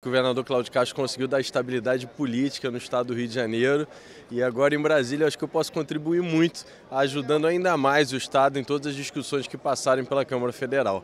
O governador Cláudio Castro conseguiu dar estabilidade política no estado do Rio de Janeiro e agora em Brasília acho que eu posso contribuir muito, ajudando ainda mais o estado em todas as discussões que passarem pela Câmara Federal.